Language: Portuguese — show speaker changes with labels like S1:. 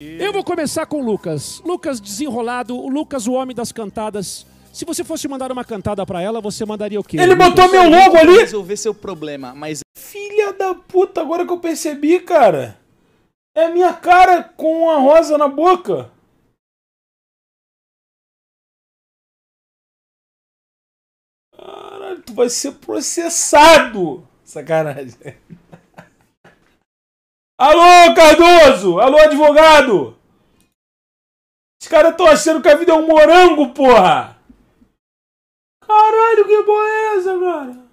S1: Eu vou começar com Lucas. Lucas desenrolado, o Lucas, o homem das cantadas. Se você fosse mandar uma cantada para ela, você mandaria o quê? Ele botou meu logo ali!
S2: Resolver seu problema, mas. Filha da puta, agora que eu percebi, cara. É a minha cara com
S3: a rosa na boca. Caralho, tu vai ser processado! Sacanagem.
S4: Alô, Cardoso! Alô, advogado!
S3: Os caras estão tá achando que a vida é um morango, porra! Caralho, que boa é essa, cara?